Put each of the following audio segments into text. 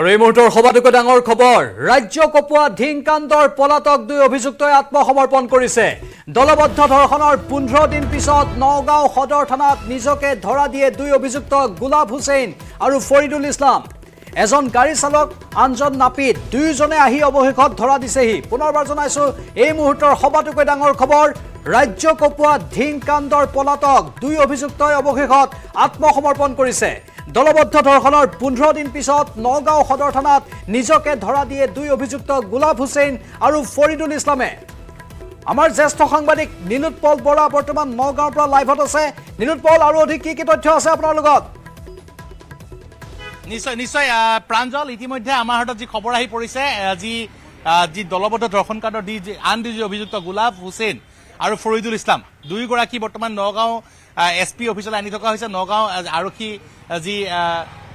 আৰু এই মুহূৰ্তৰ সবাতোকৈ ডাঙৰ খবৰ ৰাজ্য কপোৱা ধিংকাণ্ডৰ পলাতক দুই অভিযুক্তই আত্মসমৰ্পণ কৰিছে দলবদ্ধ ধৰ্ষণৰ পোন্ধৰ দিন পিছত নগাঁও সদৰ থানাত নিজকে ধৰা দিয়ে দুই অভিযুক্ত গোলাপ হুছেইন আৰু ফৰিদুল ইছলাম এজন গাড়ী চালক আনজন নাপিত দুয়োজনে আহি অৱশেষত ধৰা দিছেহি পুনৰবাৰ জনাইছো এই মুহূৰ্তৰ সবাতোকৈ ডাঙৰ খবৰ ৰাজ্য কপোৱা ধিংকাণ্ডৰ পলাতক দুই অভিযুক্তই অৱশেষত আত্মসমৰ্পণ কৰিছে দলবদ্ধ ধৰ্ষণৰ পোন্ধৰ দিন পিছত নগাঁও সদৰ থানাত নিজকে ধৰা দিয়ে দুই অভিযুক্ত গোলাপ হুছেইন আৰু ফৰিদুল ইছলামে আমাৰ জ্যেষ্ঠ সাংবাদিক নীলোৎপল বৰা বৰ্তমান নগাঁৱৰ পৰা লাইভত আছে নীলোৎপল আৰু অধিক কি কি তথ্য আছে আপোনাৰ লগত নিশ্চয় নিশ্চয় প্ৰাঞ্জল ইতিমধ্যে আমাৰ হাতত যি খবৰ আহি পৰিছে যি যি দলবদ্ধ ধৰ্ষণ কাৰ্ডৰ দি আন দুযোৰ অভিযুক্ত গোলাপ হুছেইন আৰু ফৰিদুল ইছলাম দুয়োগৰাকী বৰ্তমান নগাঁও এছ পি অফিচলৈ আনি থকা হৈছে নগাঁও আৰক্ষী যি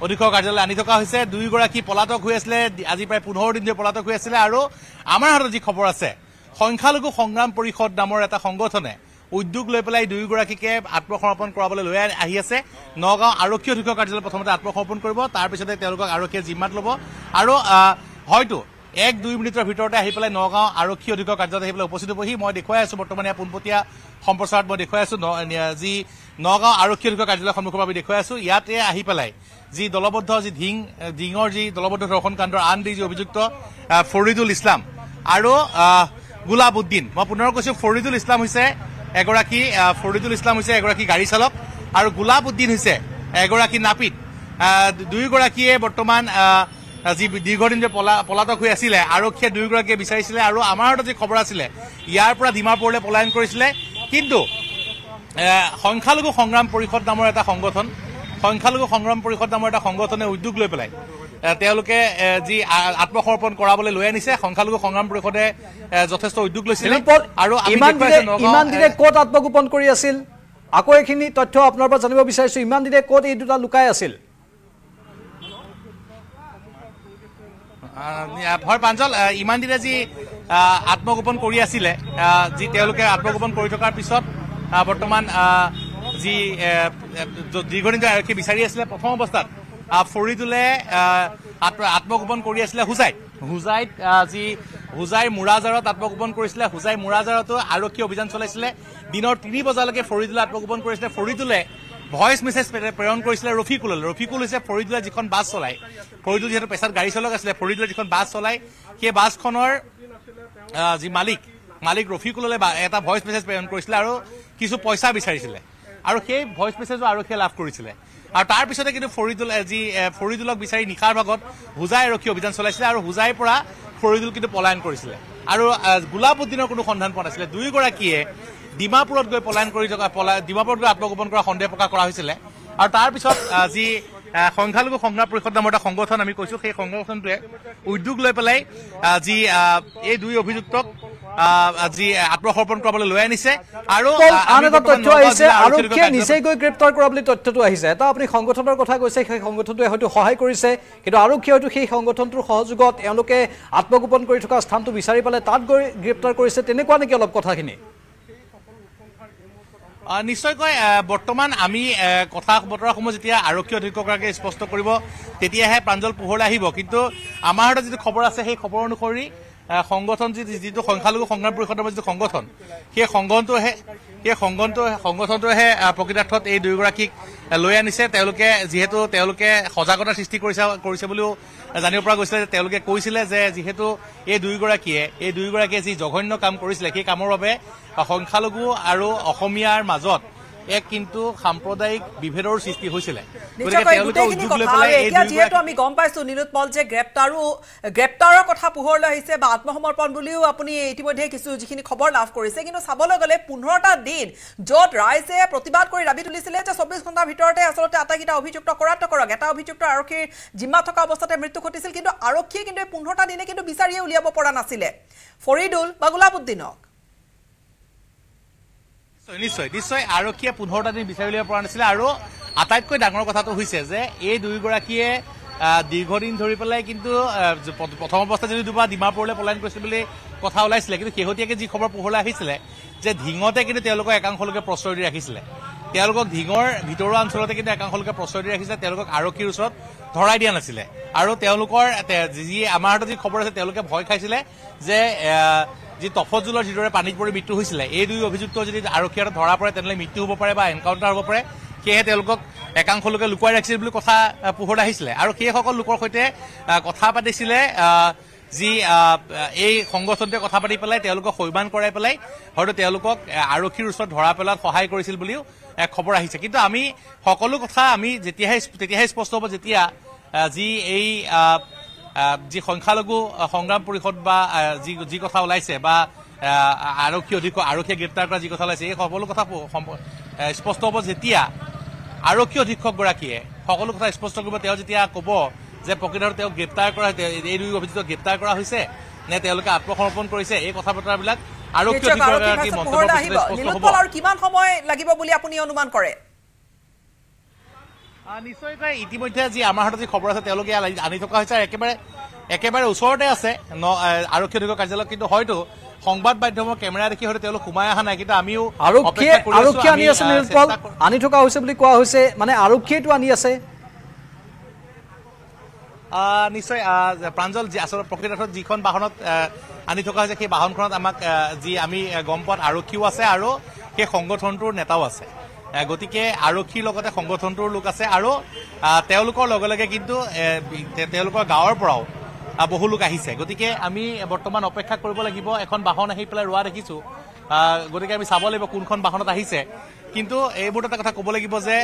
অধীক্ষক কাৰ্যালয়লৈ আনি থকা হৈছে দুয়োগৰাকী পলাতক হৈ আছিলে আজি প্ৰায় পোন্ধৰ দিন ধৰি পলাতক হৈ আছিলে আৰু আমাৰ হাতত যি খবৰ আছে সংখ্যালঘু সংগ্ৰাম পৰিষদ নামৰ এটা সংগঠনে উদ্যোগ লৈ পেলাই দুয়োগৰাকীকে আত্মসমৰ্পণ কৰাবলৈ লৈ আহি আছে নগাঁও আৰক্ষী অধীক্ষক কাৰ্যালয়ত প্ৰথমতে আত্মসমৰ্পণ কৰিব তাৰপিছতে তেওঁলোকক আৰক্ষীয়ে জিম্মাত ল'ব আৰু হয়তো এক দুই মিনিটৰ ভিতৰতে আহি পেলাই নগাঁও আৰক্ষী অধীক্ষক কাৰ্যালয়ত আহি পেলাই উপস্থিত বহি মই দেখুৱাই আছো বৰ্তমান ইয়াৰ পোনপটীয়া সম্প্ৰচাৰত মই দেখুৱাই আছো যি নগাঁও আৰক্ষী অধিকাৰ কাৰ্যালয়ৰ সন্মুখৰ আমি দেখুৱাই আছো ইয়াতে আহি পেলাই যি দলবদ্ধ যি ঢিং ঢিঙৰ যি দলবদ্ধ ধৰ্ষণ কাণ্ডৰ আন দি যি অভিযুক্ত ফৰিদুল ইছলাম আৰু গোলাব উদ্দিন মই পুনৰ কৈছো ফৰিদুল ইছলাম হৈছে এগৰাকী ফৰিদুল ইছলাম হৈছে এগৰাকী গাড়ী চালক আৰু গোলাব উদ্দিন হৈছে এগৰাকী নাপিত দুয়োগৰাকীয়ে বৰ্তমান যি দীৰ্ঘদিন যে পলা পলাতক হৈ আছিলে আৰক্ষীয়ে দুয়োগৰাকীয়ে বিচাৰিছিলে আৰু আমাৰ হাতত যি খবৰ আছিলে ইয়াৰ পৰা ডিমাপুৰলৈ পলায়ন কৰিছিলে কিন্তু সংখ্যালঘু সংগ্ৰাম পৰিষদ নামৰ এটা সংগঠন সংখ্যালঘু সংগ্ৰাম পৰিষদ নামৰ এটা সংগঠনে উদ্যোগ লৈ পেলাই তেওঁলোকে যি আত্মসমৰ্পণ কৰাবলৈ লৈ আনিছে সংখ্যালঘু সংগ্ৰাম পৰিষদে যথেষ্ট উদ্যোগ লৈছিল আৰু ইমান দিনে কত আত্মগোপন কৰি আছিল আকৌ এইখিনি তথ্য আপোনাৰ পৰা জানিব বিচাৰিছো ইমান দিনে কত এই দুটা লুকাই আছিল ভয় প্ৰাঞ্জল ইমান দিনে যি আত্মগোপন কৰি আছিলে যি তেওঁলোকে আত্মগোপন কৰি থকাৰ পিছত বৰ্তমান যি দীৰ্ঘদিন আৰক্ষী বিচাৰি আছিলে প্ৰথম অৱস্থাত ফৰিদুলে আত্মগোপন কৰি আছিলে হুজাইত হুজাইত যি হুজাইৰ মোৰাজাৰত আত্মগোপন কৰিছিলে হুজাইৰ মোৰাজাৰতো আৰক্ষী অভিযান চলাইছিলে দিনৰ তিনি বজালৈকে ফৰিদুলে আত্মগোপন কৰিছিলে ফৰিদুলে ভইচ মেছেজ প্ৰেৰণ কৰিছিলে ৰফিকুললৈ ৰফিকুল হৈছে ফৰিদুলে যিখন বাছ চলায় ফৰিদুল যিহেতু পেছাত গাড়ী চলক আছিলে ফৰিদুলে যিখন বাছ চলায় সেই বাছখনৰ যি মালিক মালিক ৰফিকুললৈ এটা ভইচ মেছেজ প্ৰেৰণ কৰিছিলে আৰু কিছু পইচা বিচাৰিছিলে আৰু সেই ভইচ মেছেজো আৰক্ষীয়ে লাভ কৰিছিলে আৰু তাৰপিছতে কিন্তু ফৰিদুল যি ফৰিদুলক বিচাৰি নিশাৰ ভাগত হোজাই আৰক্ষী অভিযান চলাইছিলে আৰু হোজাইৰ পৰা ফৰিদুল কিন্তু পলায়ন কৰিছিলে আৰু উদ্দিনৰ কোনো সন্ধান পোৱা নাছিলে দুয়োগৰাকীয়ে ডিমাপুৰত গৈ পলায়ন কৰি থকা ডিমাপুৰত গৈ আত্মগোপন কৰা সন্দেহ প্ৰকাশ কৰা হৈছিলে আৰু তাৰপিছত যি সংখ্যালঘু সংগ্ৰাম পৰিষদ নামৰ এটা সংগঠন আমি কৈছোঁ সেই সংগঠনটোৱে উদ্যোগ লৈ পেলাই যি এই দুই অভিযুক্তক আজি আত্মসমৰ্পণ কৰাবলৈ লৈ আনিছে আৰু নিচেই গ্ৰেপ্তাৰ কৰা বুলি তথ্যটো আহিছে এটা আপুনি সংগঠনৰ কথা কৈছে সেই সংগঠনটোৱে হয়তো সহায় কৰিছে কিন্তু আৰক্ষীয়ে হয়তো সেই সংগঠনটোৰ সহযোগত এওঁলোকে আত্মগোপন কৰি থকা স্থানটো বিচাৰি পালে তাত গৈ গ্ৰেপ্তাৰ কৰিছে তেনেকুৱা নেকি অলপ কথাখিনি নিশ্চয়কৈ বৰ্তমান আমি কথা বতৰা সময় যেতিয়া আৰক্ষী অধীক্ষকগৰাকীয়ে স্পষ্ট কৰিব তেতিয়াহে প্ৰাঞ্জল পোহৰলৈ আহিব কিন্তু আমাৰ হাতত যিটো খবৰ আছে সেই খবৰ অনুসৰি সংগঠন যি যিটো সংখ্যালঘু সংগ্ৰাম পৰিষদৰ যিটো সংগঠন সেই সংগঠনটোহে সেই সংগঠনটো সংগঠনটোহে প্ৰকৃতাৰ্থত এই দুয়োগৰাকীক লৈ আনিছে তেওঁলোকে যিহেতু তেওঁলোকে সজাগতা সৃষ্টি কৰিছে কৰিছে বুলিও জানিব পৰা গৈছিলে যে তেওঁলোকে কৈছিলে যে যিহেতু এই দুয়োগৰাকীয়ে এই দুয়োগৰাকীয়ে যি জঘন্য কাম কৰিছিলে সেই কামৰ বাবে সংখ্যালঘু আৰু অসমীয়াৰ মাজত এক কিন্তু সাম্প্ৰদায়িক বিভেদৰ সৃষ্টি হৈছিলে যিহেতু আমি গম পাইছো নিলোৎপল যে গ্ৰেপ্তাৰো গ্ৰেপ্তাৰৰ কথা পোহৰলৈ আহিছে বা আত্মসমৰ্পণ বুলিও আপুনি ইতিমধ্যে কিছু যিখিনি খবৰ লাভ কৰিছে কিন্তু চাবলৈ গলে পোন্ধৰটা দিন য'ত ৰাইজে প্ৰতিবাদ কৰি দাবী তুলিছিলে যে চৌব্বিছ ঘণ্টাৰ ভিতৰতে আচলতে আটাইকেইটা অভিযুক্ত কৰাত্ত কৰক এটা অভিযুক্ত আৰক্ষীৰ জিম্মা থকা অৱস্থাতে মৃত্যু ঘটিছিল কিন্তু আৰক্ষীয়ে কিন্তু এই পোন্ধৰটা দিনে কিন্তু বিচাৰিয়ে উলিয়াব পৰা নাছিলে ফৰিদুল বা গোলাপ উদ্দিনক নিশ্চয় নিশ্চয় আৰক্ষীয়ে পোন্ধৰটা দিন বিচাৰি উলিয়াব পৰা নাছিলে আৰু আটাইতকৈ ডাঙৰ কথাটো হৈছে যে এই দুয়োগৰাকীয়ে দীৰ্ঘদিন ধৰি পেলাই কিন্তু প্ৰথম অৱস্থাত যদি দুবাৰ ডিমাপুৰলৈ পলায়ন কৰিছিল বুলি কথা ওলাইছিলে কিন্তু শেহতীয়াকৈ যি খবৰ পোহৰলৈ আহিছিলে যে ঢিঙতে কিন্তু তেওঁলোকক একাংশ লোকে প্ৰশ্ৰয় দি ৰাখিছিলে তেওঁলোকক ঢিঙৰ ভিতৰুৱা অঞ্চলতে কিন্তু একাংশ লোকে প্ৰশ্ৰয় দি ৰাখিছিলে তেওঁলোকক আৰক্ষীৰ ওচৰত ধৰাই দিয়া নাছিলে আৰু তেওঁলোকৰ যি আমাৰ হাতত যি খবৰ আছে তেওঁলোকে ভয় খাইছিলে যে যি জোলৰ যিদৰে পানীত পৰি মৃত্যু হৈছিলে এই দুই অভিযুক্ত যদি আৰক্ষীয়ে ধৰা পৰে তেনেহ'লে মৃত্যু হ'ব পাৰে বা এনকাউণ্টাৰ হ'ব পাৰে সেয়েহে তেওঁলোকক একাংশ লোকে লুকুৱাই ৰাখিছিল বুলি কথা পোহৰত আহিছিলে আৰু সেইসকল লোকৰ সৈতে কথা পাতিছিলে যি এই সংগঠনটোৱে কথা পাতি পেলাই তেওঁলোকক সৈমান কৰাই পেলাই হয়তো তেওঁলোকক আৰক্ষীৰ ওচৰত ধৰা পেলাত সহায় কৰিছিল বুলিও খবৰ আহিছে কিন্তু আমি সকলো কথা আমি যেতিয়াহে তেতিয়াহে স্পষ্ট হ'ব যেতিয়া যি এই যি সংখ্যালঘু সংগ্ৰাম পৰিষদ বা যি যি কথা ওলাইছে বা আৰক্ষী অধিক আৰক্ষীয়ে গ্ৰেপ্তাৰ কৰা যি কথা ওলাইছে এই সকলো কথা স্পষ্ট হ'ব যেতিয়া আৰক্ষী অধীক্ষকগৰাকীয়ে সকলো কথা স্পষ্ট কৰিব তেওঁ যেতিয়া ক'ব যে প্ৰকৃতাৰ তেওঁক গ্ৰেপ্তাৰ কৰা এই দুই অভিযোগক গ্ৰেপ্তাৰ কৰা হৈছে নে তেওঁলোকে আত্মসমৰ্পণ কৰিছে এই কথা বতৰাবিলাক আৰক্ষী অধীক্ষকগৰাকীৰ মন্তব্য কিমান সময় লাগিব বুলি আপুনি অনুমান কৰে নিশ্চয়কৈ ইতিমধ্যে যি আমাৰ হাতত যি খবৰ আছে তেওঁলোকে আনি থকা হৈছে আৰু একেবাৰে একেবাৰে আছে ন আৰক্ষী অধিকাৰ কাৰ্যালয় কিন্তু হয়তো সংবাদ মাধ্যমৰ কেমেৰা দেখি হয়তো তেওঁলোক সোমাই অহা নাই কিন্তু আমিও আনি আছে আনি থকা হৈছে বুলি কোৱা হৈছে মানে আৰক্ষীয়েতো আনি আছে নিশ্চয় প্ৰাঞ্জল যি আচলতে প্ৰকৃতাৰ্থত যিখন বাহনত আনি থকা হৈছে সেই বাহনখনত আমাক যি আমি গম পোৱাত আৰক্ষীও আছে আৰু সেই সংগঠনটোৰ নেতাও আছে গতিকে আৰক্ষীৰ লগতে সংগঠনটোৰ লোক আছে আৰু তেওঁলোকৰ লগে লগে কিন্তু তেওঁলোকৰ গাঁৱৰ পৰাও বহু লোক আহিছে গতিকে আমি বৰ্তমান অপেক্ষা কৰিব লাগিব এখন বাহন আহি পেলাই ৰোৱা দেখিছোঁ গতিকে আমি চাব লাগিব কোনখন বাহনত আহিছে কিন্তু এইবোৰ এটা কথা ক'ব লাগিব যে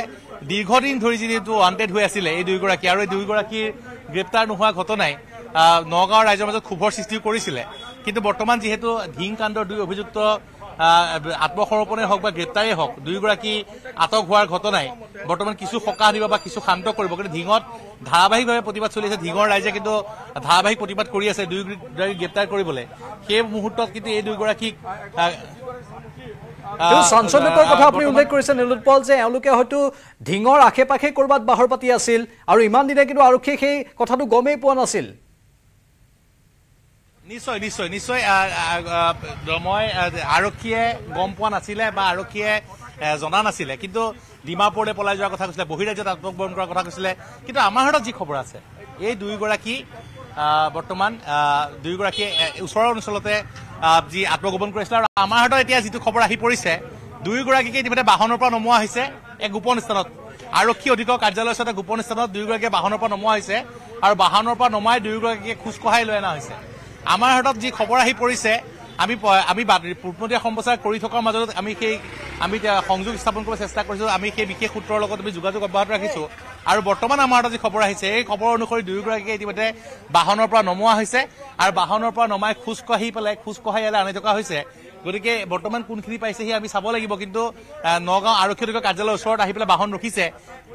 দীৰ্ঘদিন ধৰি যিহেতু ৱান্টেড হৈ আছিলে এই দুয়োগৰাকী আৰু এই দুয়োগৰাকীৰ গ্ৰেপ্তাৰ নোহোৱা ঘটনাই নগাঁৱৰ ৰাইজৰ মাজত ক্ষোভৰ সৃষ্টিও কৰিছিলে কিন্তু বৰ্তমান যিহেতু ঢিং কাণ্ডৰ দুই অভিযুক্ত আত্মসমৰ্পণে হওক বা গ্ৰেপ্তাৰে হওক দুয়োগৰাকী আটক হোৱাৰ ঘটনাই বৰ্তমান কিছু সকাহ দিব বা কিছু শান্ত কৰিব কিন্তু ঢিঙত ধাৰাবাহিকভাৱে প্ৰতিবাদ চলি আছে ঢিঙৰ ৰাইজে কিন্তু ধাৰাবাহিক প্ৰতিবাদ কৰি আছে দুয়োগৰাকী গ্ৰেপ্তাৰ কৰিবলৈ সেই মুহূৰ্তত কিন্তু এই দুয়োগৰাকীক চঞ্চলৰ কথা আপুনি উল্লেখ কৰিছে নীলোৎপল যে এওঁলোকে হয়তো ঢিঙৰ আশে পাশে ক'ৰবাত বাহৰ পাতি আছিল আৰু ইমান দিনে কিন্তু আৰক্ষীয়ে সেই কথাটো গমেই পোৱা নাছিল নিশ্চয় নিশ্চয় নিশ্চয় মই আৰক্ষীয়ে গম পোৱা নাছিলে বা আৰক্ষীয়ে জনা নাছিলে কিন্তু ডিমাপুৰলৈ পলাই যোৱাৰ কথা কৈছিলে বহিৰাজ্যত আত্মগ্ৰহণ কৰাৰ কথা কৈছিলে কিন্তু আমাৰ হাতত যি খবৰ আছে এই দুয়োগৰাকী বৰ্তমান দুয়োগৰাকীয়ে ওচৰৰ অঞ্চলতে যি আত্মগোপন কৰিছিলে আৰু আমাৰ হাতত এতিয়া যিটো খবৰ আহি পৰিছে দুয়োগৰাকীকে ইতিমধ্যে বাহনৰ পৰা নমোৱা হৈছে এক গোপন স্থানত আৰক্ষী অধিকাৰ কাৰ্যালয়ৰ ওচৰতে গোপন স্থানত দুয়োগৰাকীয়ে বাহনৰ পৰা নমোৱা হৈছে আৰু বাহনৰ পৰা নমাই দুয়োগৰাকীকে কঢ়াই লৈ অনা হৈছে আমাৰ হাতত যি খবৰ আহি পৰিছে আমি আমি পোনপটীয়া সম্প্ৰচাৰ কৰি থকাৰ মাজত আমি সেই আমি সংযোগ স্থাপন কৰিবলৈ চেষ্টা কৰিছোঁ আমি সেই বিশেষ সূত্ৰৰ লগত আমি যোগাযোগ অব্যাহত ৰাখিছোঁ আৰু বৰ্তমান আমাৰ হাতত যি খবৰ আহিছে এই খবৰ অনুসৰি দুয়োগৰাকীয়ে ইতিমধ্যে বাহনৰ পৰা নমোৱা হৈছে আৰু বাহনৰ পৰা নমাই খোজ খোজকাঢ়ি পেলাই খোজ কঢ়াই ইয়ালৈ আনি থকা হৈছে গতিকে বৰ্তমান কোনখিনি পাইছেহি আমি চাব লাগিব কিন্তু নগাঁও আৰক্ষী দুৰ্গ কাৰ্যালয়ৰ ওচৰত আহি পেলাই বাহন ৰখিছে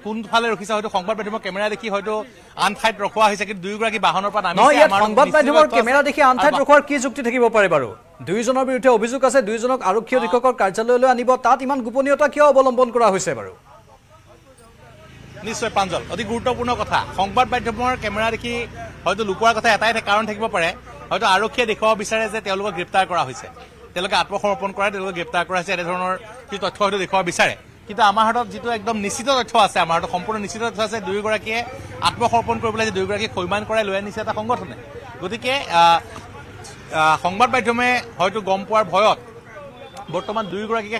কোনফালে ৰখিছে হয়তো সংবাদ মাধ্যমৰ কেমেৰা দেখি হয়তো আন ঠাইত ৰখোৱা হৈছে কিন্তু দুয়োগৰাকী বাহনৰ পৰা নামি সংবাদ মাধ্যমৰ কেমেৰা দেখি আন ঠাইত ৰখোৱাৰ কি যুক্তি থাকিব পাৰে বাৰু দুয়োজনৰ বিৰুদ্ধে অভিযোগ আছে দুয়োজনক আৰক্ষী অধীক্ষকৰ কাৰ্যালয়লৈ আনিব তাত ইমান গোপনীয়তা কিয় অৱলম্বন কৰা হৈছে বাৰু নিশ্চয় প্ৰাঞ্জল অতি গুৰুত্বপূৰ্ণ কথা সংবাদ মাধ্যমৰ কেমেৰা দেখি হয়তো লুকোৱাৰ কথা এটাই কাৰণ থাকিব পাৰে হয়তো আৰক্ষীয়ে দেখুৱাব বিচাৰে যে তেওঁলোকক গ্ৰেপ্তাৰ কৰা হৈছে তেওঁলোকে আত্মসমৰ্পণ কৰে তেওঁলোকে গ্ৰেপ্তাৰ কৰা হৈছে এনেধৰণৰ যি তথ্য হয়তো দেখুৱাব বিচাৰে কিন্তু আমাৰ হাতত যিটো একদম নিশ্চিত তথ্য আছে আমাৰ হাতত সম্পূৰ্ণ নিশ্চিত তথ্য আছে দুয়োগৰাকীয়ে আত্মসমৰ্পণ কৰিবলৈ যে দুয়োগৰাকীক সৈমান কৰাই লৈ আনিছে এটা সংগঠনে গতিকে সংবাদ মাধ্যমে হয়তো গম পোৱাৰ ভয়ত বৰ্তমান দুয়োগৰাকীকে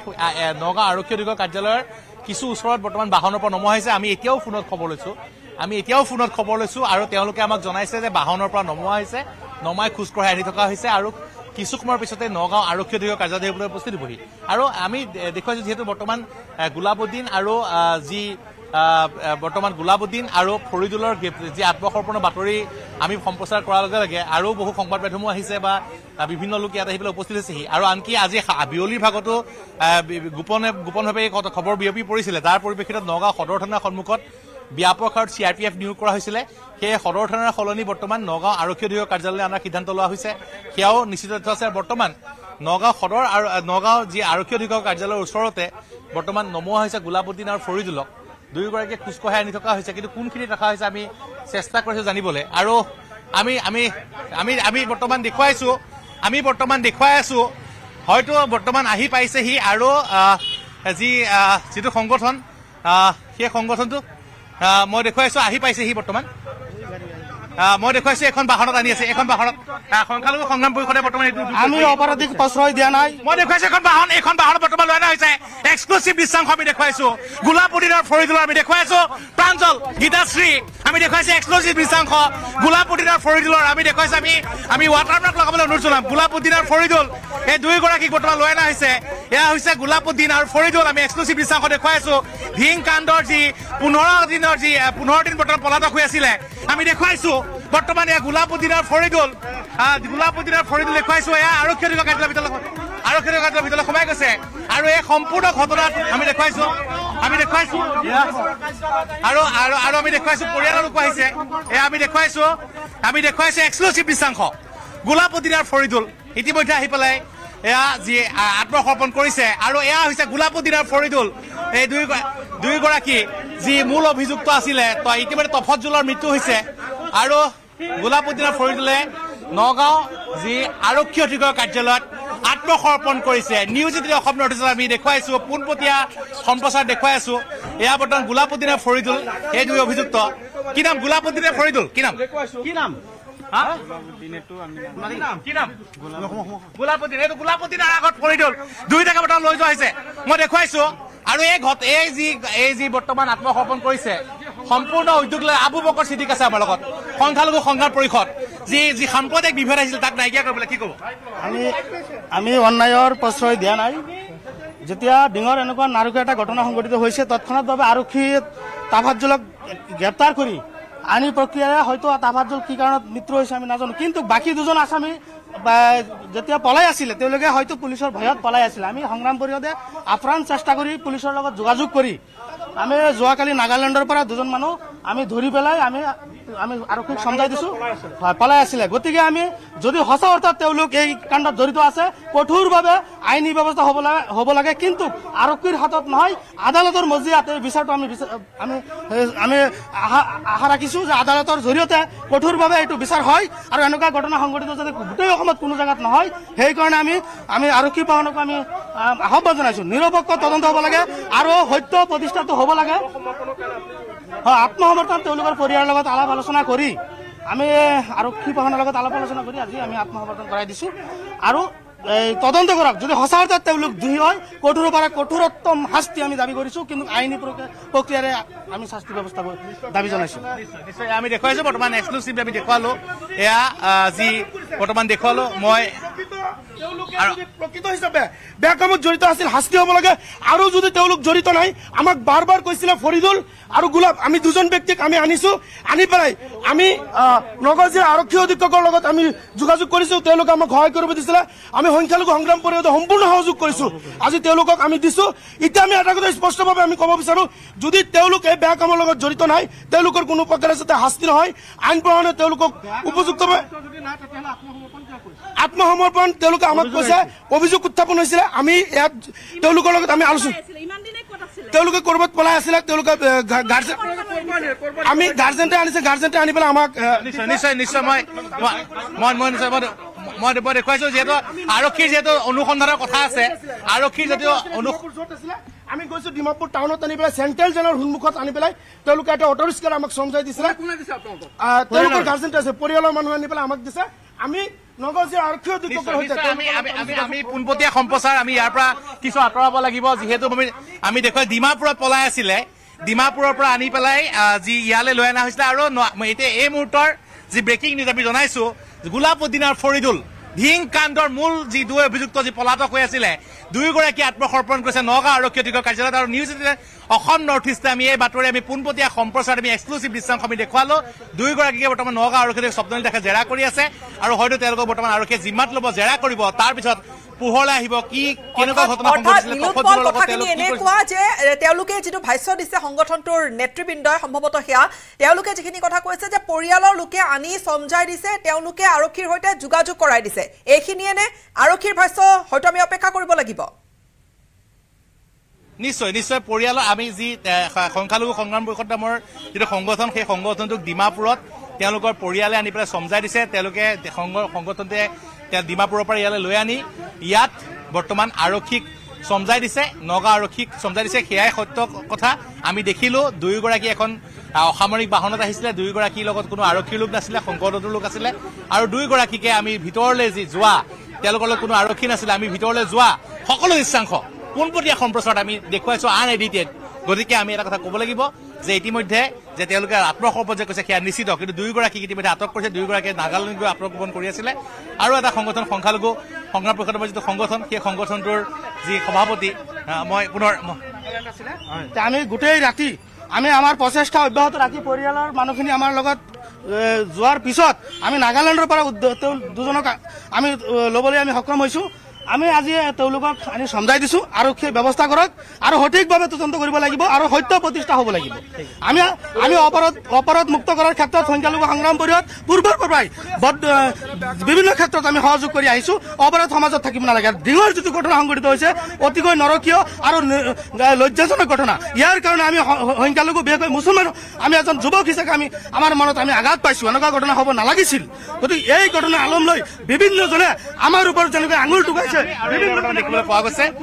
নগাঁও আৰক্ষী অধিকাৰ কাৰ্যালয়ৰ কিছু ওচৰত বৰ্তমান বাহনৰ পৰা নমোৱা হৈছে আমি এতিয়াও ফোনত খবৰ লৈছোঁ আমি এতিয়াও ফোনত খবৰ লৈছোঁ আৰু তেওঁলোকে আমাক জনাইছে যে বাহনৰ পৰা নমোৱা হৈছে নমাই খোজকঢ়াই আহি থকা হৈছে আৰু কিছু সময়ৰ পিছতে নগাঁও আৰক্ষী অধীক্ষক কাৰ্যালয়ৰ উপস্থিত হ'বহি আৰু আমি দেখুৱাইছোঁ যিহেতু বৰ্তমান গোলাবুদ্দিন আৰু যি বৰ্তমান গোলাবুদ্দিন আৰু ফৰিদুলৰ যি আত্মসমৰ্পণৰ বাতৰি আমি সম্প্ৰচাৰ কৰাৰ লগে লগে আৰু বহু সংবাদ মাধ্যমো আহিছে বা বিভিন্ন লোক ইয়াত আহি পেলাই উপস্থিত হৈছেহি আৰু আনকি আজি বিয়লিৰ ভাগতো গোপনে গোপনভাৱে এই খবৰ বিয়পি পৰিছিলে তাৰ পৰিপ্ৰেক্ষিতত নগাঁও সদৰ থানাৰ সন্মুখত ব্যাপক হাৰত চি আৰ পি এফ নিয়োগ কৰা হৈছিলে সেই সদৰ থানাৰ সলনি বৰ্তমান নগাঁও আৰক্ষী অধীক্ষক কাৰ্যালয়লৈ অনাৰ সিদ্ধান্ত লোৱা হৈছে সেয়াও নিশ্চিত তথ্য আছে বৰ্তমান নগাঁও সদৰ আৰু নগাঁও যি আৰক্ষী অধীক্ষক কাৰ্যালয়ৰ ওচৰতে বৰ্তমান নমোৱা হৈছে গোলাপুদ্দিন আৰু ফৰিদুলক দুয়োগৰাকীয়ে খোজকঢ়াই আনি থকা হৈছে কিন্তু কোনখিনিত ৰখা হৈছে আমি চেষ্টা কৰিছোঁ জানিবলৈ আৰু আমি আমি আমি আমি বৰ্তমান দেখুৱাইছোঁ আমি বৰ্তমান দেখুৱাই আছোঁ হয়তো বৰ্তমান আহি পাইছেহি আৰু যি যিটো সংগঠন সেই সংগঠনটো মই দেখুৱাইছো আহি পাইছেহি বৰ্তমান মই দেখুৱাইছো এখন বাহনত আনি আছে এখন বাহনত সংখ্যালঘু সংগ্ৰাম পৰিষদে বৰ্তমান আমি অপৰাধিক প্ৰশ্ৰয় দিয়া নাই মই দেখুৱাইছো এখন বাহন এখন বাহনত বৰ্তমান লৈ অনা হৈছে এক্সক্লুচিভ বিশ্বাংশ আমি দেখুৱাইছো গোলাপুদিনৰ ফৰিদুল আমি দেখুৱাইছো প্ৰাঞ্জল গীতাশ্ৰী আমি দেখুৱাইছো এক্সক্লুচিভ বিশ্বাংশ গোলাপুদিনৰ ফৰিদুলৰ আমি দেখুৱাইছো আমি আমি ৱাটাৰমাৰ্ক লগাবলৈ অনুৰোধ জনাম গোলাপুদ্দিনৰ ফৰিদুল এই দুয়োগৰাকীক বৰ্তমান লৈ অনা হৈছে এয়া হৈছে গোলাপুদিন আৰু ফৰিদুল আমি এক্সক্লুচিভ দৃশ্যাংশ দেখুৱাইছো ভীম কাণ্ডৰ যি পোন্ধৰ দিনৰ যি পোন্ধৰ দিন বৰ্তমান পলাতক হৈ আছিলে আমি দেখুৱাইছো বৰ্তমান এয়া গোলাপুদ্দিনৰ ফৰিদুল গোলাপুদ্দিনৰ ফৰিদুল দেখুৱাইছো এয়া আৰক্ষী অধিকাৰ কাৰ্যালয়ৰ ভিতৰত আৰক্ষী কাৰ্যালয়ৰ ভিতৰত সোমাই গৈছে আৰু এই সম্পূৰ্ণ ঘটনাত আমি দেখুৱাইছো আমি দেখুৱাইছো আৰু আৰু আৰু আমি দেখুৱাইছো পৰিয়ালৰ লোক আহিছে এয়া আমি দেখুৱাইছো আমি দেখুৱাইছো এক্সক্লুচিভ দৃশ্যাংশ গোলাপুদ্দিনাৰ ফৰিদুল ইতিমধ্যে আহি পেলাই এয়া যি আত্মসমৰ্পণ কৰিছে আৰু এয়া হৈছে গোলাপুদ্দিন ফৰিদুল এই দুই দুয়োগৰাকী যি মূল অভিযুক্ত আছিলে ইতিমধ্যে তফজুলৰ মৃত্যু হৈছে আৰু গোলাপুদ্দিন আৰু ফৰিদুলে নগাঁও যি আৰক্ষী অধিকাৰ কাৰ্যালয়ত আত্মসমৰ্পণ কৰিছে নিউজিত অসম নৰ্থ ইষ্টত আমি দেখুৱাইছোঁ পোনপটীয়া সম্প্ৰচাৰ দেখুৱাই আছো এয়া বৰ্তমান গোলাপুদ্দিন আৰু ফৰিদুল এই দুই অভিযুক্ত কি নাম গোলাপুদ্দিন আৰু ফৰিদুল কি নাম কি নাম গোলাপতিনে এইটো গোলাপতিনে আগত পৰি দিল দুইটা কাৰণ লৈ যোৱা হৈছে মই দেখুৱাইছো আৰু এই ঘট এই যি এই যি বৰ্তমান আত্মসমৰ্পণ কৰিছে সম্পূৰ্ণ উদ্যোগ লৈ আবু বকৰ চিটিক আছে আমাৰ লগত সংখ্যালঘু সংঘাৰ পৰিষদ যি যি সাম্প্ৰদায়িক বিভেদ আহিছিল তাক নাইকিয়া কৰিবলৈ কি ক'ব আমি আমি অন্যায়ৰ প্ৰশ্ৰয় দিয়া নাই যেতিয়া ডিঙৰ এনেকুৱা নাৰকীয় এটা ঘটনা সংঘটিত হৈছে তৎক্ষণাতভাৱে আৰক্ষীয়ে তাফাতজনক গ্ৰেপ্তাৰ কৰি আনি প্ৰক্ৰিয়াৰে হয়তো তাভাৰজন কি কাৰণত মৃত্যু হৈছে আমি নাজানো কিন্তু বাকী দুজন আছামী যেতিয়া পলাই আছিলে তেওঁলোকে হয়তো পুলিচৰ ভয়ত পলাই আছিলে আমি সংগ্ৰাম পৰিষদে আপ্ৰাণ চেষ্টা কৰি পুলিচৰ লগত যোগাযোগ কৰি আমি যোৱাকালি নাগালেণ্ডৰ পৰা দুজন মানুহ আমি ধৰি পেলাই আমি আমি আৰক্ষীক চমজাই দিছোঁ হয় পলাই আছিলে গতিকে আমি যদি সঁচা অৰ্থাৎ তেওঁলোক এই কাণ্ডত জড়িত আছে কঠোৰভাৱে আইনী ব্যৱস্থা হ'ব লাগে হ'ব লাগে কিন্তু আৰক্ষীৰ হাতত নহয় আদালতৰ মজিয়াত এই বিচাৰটো আমি আমি আমি আশা ৰাখিছোঁ যে আদালতৰ জৰিয়তে কঠোৰভাৱে এইটো বিচাৰ হয় আৰু এনেকুৱা ঘটনা সংঘটিত যাতে গোটেই অসমত কোনো জেগাত নহয় সেইকাৰণে আমি আমি আৰক্ষী প্ৰশাসনকো আমি আহ্বান জনাইছোঁ নিৰপেক্ষ তদন্ত হ'ব লাগে আৰু সত্য প্ৰতিষ্ঠাটো হ'ব লাগে হয় আত্মসমৰ্থন তেওঁলোকৰ পৰিয়ালৰ লগত আলাপ আলোচনা কৰি আমি আৰক্ষী প্ৰশাসনৰ লগত আলাপ আলোচনা কৰি আজি আমি আত্মসমৰ্থন কৰাই দিছোঁ আৰু এই তদন্ত কৰক যদি সঁচা সঁচাৰ্থে তেওঁলোক দোষী হয় কঠোৰ পৰা কঠোৰতম শাস্তি আমি দাবী কৰিছোঁ কিন্তু আইনী প্ৰক্ৰিয়াৰে আমি শাস্তি ব্যৱস্থা দাবী জনাইছোঁ নিশ্চয় আমি দেখুৱাইছোঁ বৰ্তমান এক্সক্লুচিভ আমি দেখুৱালোঁ এয়া যি বৰ্তমান দেখুৱালোঁ মই প্ৰকৃত হিসাবে বেকামত জড়িত আছিল শাস্তি হব লাগে আৰু যদি তেওঁলোক জড়িত নাই আমাক বার বার কৈছিলে ফরিদুল আর গোলাপ আমি দুজন ব্যক্তিক আমি আনিছো আনি পেলাই আমি নগর জেলা আরক্ষী অধীক্ষকের লগত আমি যোগাযোগ করেছো তেওঁলোকে আমাক সহায় করবো দিছিল আমি সংখ্যালঘু সংগ্রাম পরিষদে সম্পূর্ণ সহযোগ করেছো আজি তেওঁলোকক আমি দিছো এটা আমি এটা কথা স্পষ্টভাবে আমি কব বিচাৰো যদি তেওঁলোক এই বেয়া কামৰ লগত জড়িত নাই তেওঁলোকৰ কোনো প্ৰকাৰে যাতে শাস্তি নহয় আইন প্ৰহণে তেওঁলোকক উপযুক্তভাবে আত্মসমৰ্পণ তেওঁলোকে আমাক কৈছে অভিযোগ উত্থাপন হৈছিলে আমি ইয়াত তেওঁলোকৰ লগত আমি আলোচনা তেওঁলোকে ক'ৰবাত পলাই আছিলে তেওঁলোকে আমি গাৰ্জেণ্টে আনিছে গাৰ্জেণ্টে আনি পেলাই আমাক নিশ্চয় নিশ্চয় মই মই মই দেখুৱাইছো যিহেতু আৰক্ষীৰ যিহেতু অনুসন্ধানৰ কথা আছে আৰক্ষীৰ যিহেতু আমি গৈছো ডিমাপুৰ টাউনত আনি পেলাই চেণ্ট্ৰেল জেলৰ সন্মুখত আনি পেলাই তেওঁলোকে এটা অটো ৰিক্সাৰ আমাক চমজাই দিছিলে তেওঁলোকৰ গাৰ্জেণ্ট আছে পৰিয়ালৰ মানুহ আনি পেলাই আমাক দিছে আমি পোনপটীয়া সম্প্ৰচাৰ আমি ইয়াৰ পৰা কিছু আঁতৰাব লাগিব যিহেতু আমি আমি দেখুৱাই ডিমাপুৰত পলাই আছিলে ডিমাপুৰৰ পৰা আনি পেলাই যি ইয়ালৈ লৈ অনা হৈছিলে আৰু এতিয়া এই মুহূৰ্তৰ যি ব্ৰেকিং নিউজ আমি জনাইছো গোলাপুদ্দিনৰ ফৰিদুল ধিং কাণ্ডৰ মূল যি দুই অভিযুক্ত যি পলাতক হৈ আছিলে দুয়োগৰাকী আত্মসমৰ্পণ কৰিছে নগাঁও আৰক্ষী অধিকাৰ কাৰ্যালয়ত আৰু নিউজ অসম নৰ্থ ইষ্টে আমি এই বাতৰি আমি পোনপটীয়া সম্প্ৰচাৰ আমি এক্সক্লুচিভ দৃশ্যাংশমী দেখুৱালো দুয়োগৰাকীকে বৰ্তমান নগাঁও আৰক্ষীয়ে স্বপ্নজ্যোতি দাসে জেৰা কৰি আছে আৰু হয়তো তেওঁলোকক বৰ্তমান আৰক্ষীয়ে জিম্মাত ল'ব জেৰা কৰিব তাৰপিছত পিছত তেওঁলোকে যিটো ভাষ্য দিছে সংগঠনটোৰ নেতৃবৃন্দই সম্ভৱতঃ সেয়া তেওঁলোকে যিখিনি কথা কৈছে যে পৰিয়ালৰ লোকে আনি চমজাই দিছে তেওঁলোকে আৰক্ষীৰ সৈতে যোগাযোগ কৰাই দিছে এইখিনিয়ে নে আৰক্ষীৰ ভাষ্য হয়তো আমি অপেক্ষা কৰিব লাগিব নিশ্চয় নিশ্চয় পৰিয়ালৰ আমি যি সংখ্যালঘু সংগ্ৰাম পৰিষদ নামৰ যিটো সংগঠন সেই সংগঠনটোক ডিমাপুৰত তেওঁলোকৰ পৰিয়ালে আনি পেলাই চমজাই দিছে তেওঁলোকে সংগঠনটোৱে ডিমাপুৰৰ পৰা ইয়ালৈ লৈ আনি ইয়াত বৰ্তমান আৰক্ষীক চমজাই দিছে নগাঁও আৰক্ষীক চমজাই দিছে সেয়াই সত্য কথা আমি দেখিলোঁ দুয়োগৰাকী এখন অসামৰিক বাহনত আহিছিলে দুয়োগৰাকীৰ লগত কোনো আৰক্ষীৰ লোক নাছিলে সংগঠনটোৰ লোক আছিলে আৰু দুয়োগৰাকীকে আমি ভিতৰলৈ যি যোৱা তেওঁলোকৰ লগত কোনো আৰক্ষী নাছিলে আমি ভিতৰলৈ যোৱা সকলো নিশ্বাংশ পোনপটীয়া সম্প্ৰচাৰত আমি দেখুৱাইছো আন এডিটেড গতিকে আমি এটা কথা ক'ব লাগিব যে ইতিমধ্যে যে তেওঁলোকে আত্মসমৰ্পণ যে কৈছে সেয়া নিশ্চিত কিন্তু দুয়োগৰাকীক ইতিমধ্যে আটক কৰিছে দুয়োগৰাকীয়ে নাগালেণ্ড গৈ আত্মসমৰ্পণ কৰি আছিলে আৰু এটা সংগঠন সংখ্যালঘু সংগ্ৰাম পৰিষদৰ যিটো সংগঠন সেই সংগঠনটোৰ যি সভাপতি মই পুনৰ আমি গোটেই ৰাতি আমি আমাৰ প্ৰচেষ্টা অব্যাহত ৰাখি পৰিয়ালৰ মানুহখিনি আমাৰ লগত যোৱাৰ পিছত আমি নাগালেণ্ডৰ পৰা দুজনক আমি ল'বলৈ আমি সক্ষম হৈছোঁ আমি আজি তেওঁলোকক আমি চমজাই দিছো আৰক্ষীৰ ব্যৱস্থা কৰক আৰু সঠিকভাৱে তদন্ত কৰিব লাগিব আৰু সত্য প্ৰতিষ্ঠা হ'ব লাগিব আমি আমি অপৰাধ অপৰাধ মুক্ত কৰাৰ ক্ষেত্ৰত সংখ্যালঘু সংগ্ৰাম পৰিষদ পূৰ্বৰ পৰাই বিভিন্ন ক্ষেত্ৰত আমি সহযোগ কৰি আহিছোঁ অপৰাধ সমাজত থাকিব নালাগে দৃঢ় যিটো ঘটনা সংঘটিত হৈছে অতিকৈ নৰকীয় আৰু লজ্জাজনক ঘটনা ইয়াৰ কাৰণে আমি সংখ্যালঘু বিশেষকৈ মুছলমান আমি এজন যুৱক হিচাপে আমি আমাৰ মনত আমি আঘাত পাইছোঁ এনেকুৱা ঘটনা হ'ব নালাগিছিল গতিকে এই ঘটনা আলম লৈ বিভিন্নজনে আমাৰ ওপৰত যেনেকৈ আঙুল টুকাই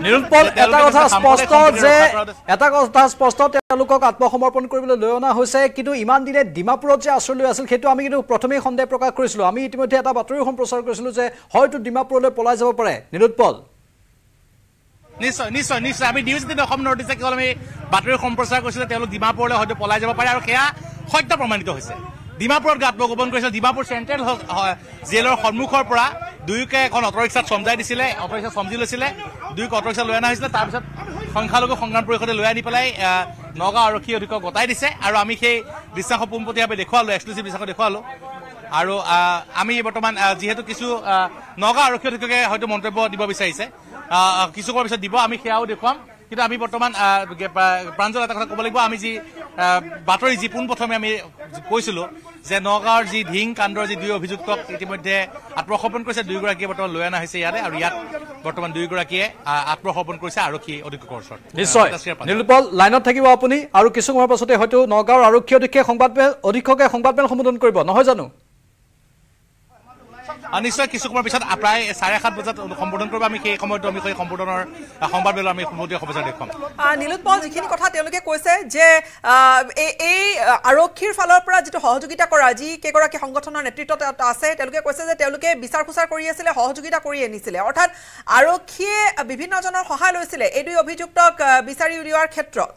নিৰুপল এটা কথা স্পষ্ট যে এটা কথা স্পষ্ট তেওঁলোকক আত্মসমৰ্পণ কৰিবলৈ লৈ অনা হৈছে কিন্তু ইমান দিনে ডিমাপুৰত যে আশ্ৰয় লৈ আছিল সেইটো আমি কিন্তু প্ৰথমেই সন্দেহ প্ৰকাশ কৰিছিলোঁ আমি ইতিমধ্যে এটা বাতৰি সম্প্ৰচাৰ কৰিছিলোঁ যে হয়তো ডিমাপুৰলৈ পলাই যাব পাৰে নিৰুৎপল নিশ্চয় নিশ্চয় নিশ্চয় আমি news eighteen Assam north east কেৱল আমি বাতৰি সম্প্ৰচাৰ কৰিছিলোঁ তেওঁলোক ডিমাপুৰলৈ হয়তো পলাই যাব পাৰে আৰু সেয়া সত্য প্ৰমাণিত হৈছে ডিমাপুৰত গাঁত প্ৰগোপন কৰিছিল ডিমাপুৰ চেণ্ট্ৰেল জেলৰ সন্মুখৰ পৰা দুয়োকে এখন অটো ৰিক্সাত চমজাই দিছিলে অট'ৰিক্সাত চমজি লৈছিলে দুয়োক অট'ৰিক্সা লৈ অনা হৈছিলে তাৰপিছত সংখ্যালঘু সংগ্ৰাম পৰিষদে লৈ আনি পেলাই নগাঁও আৰক্ষী অধীক্ষক গতাই দিছে আৰু আমি সেই দৃশ্যাংশ পোনপটীয়াভাৱে দেখুৱালোঁ এক্সক্লুচিভ দৃশ্যাংশ দেখুৱালোঁ আৰু আমি বৰ্তমান যিহেতু কিছু নগাঁও আৰক্ষী অধীক্ষকে হয়তো মন্তব্য দিব বিচাৰিছে কিছু সময়ৰ পিছত দিব আমি সেয়াও দেখুৱাম কিন্তু আমি বৰ্তমান প্ৰাঞ্জল এটা কথা ক'ব লাগিব আমি যি বাতৰি যি পোনপ্ৰথমে আমি কৈছিলোঁ যে নগাঁৱৰ যি ঢিং কাণ্ডৰ যি দুই অভিযুক্তক ইতিমধ্যে আত্মসমৰ্পণ কৰিছে দুয়োগৰাকীয়ে বৰ্তমান লৈ অনা হৈছে ইয়ালৈ আৰু ইয়াত বৰ্তমান দুয়োগৰাকীয়ে আত্মসমৰ্পণ কৰিছে আৰক্ষী অধীক্ষকৰ ওচৰত নিশ্চয় নীলোৎপল লাইনত থাকিব আপুনি আৰু কিছু সময়ৰ পাছতে হয়তো নগাঁৱৰ আৰক্ষী অধীক্ষকে সংবাদমেল অধীক্ষকে সংবাদমেল সম্বোধন কৰিব নহয় জানো নিশ্চয় কিছু সময়ৰ পিছত প্ৰায় চাৰে সাত বজাত সম্বোধন কৰিব আমি সেই সময়ত আমি সেই সম্বোধনৰ সম্বাদমেল আমি সম্বোধীয় সভা দেখুৱাম নীলোৎপল যিখিনি কথা তেওঁলোকে কৈছে যে এই আৰক্ষীৰ ফালৰ পৰা যিটো সহযোগিতা কৰা যি কেইগৰাকী সংগঠনৰ নেতৃত্বত আছে তেওঁলোকে কৈছে যে তেওঁলোকে বিচাৰ খোচাৰ কৰি আছিলে সহযোগিতা কৰি আনিছিলে অৰ্থাৎ আৰক্ষীয়ে বিভিন্নজনৰ সহায় লৈছিলে এই দুই অভিযুক্তক বিচাৰি উলিওৱাৰ ক্ষেত্ৰত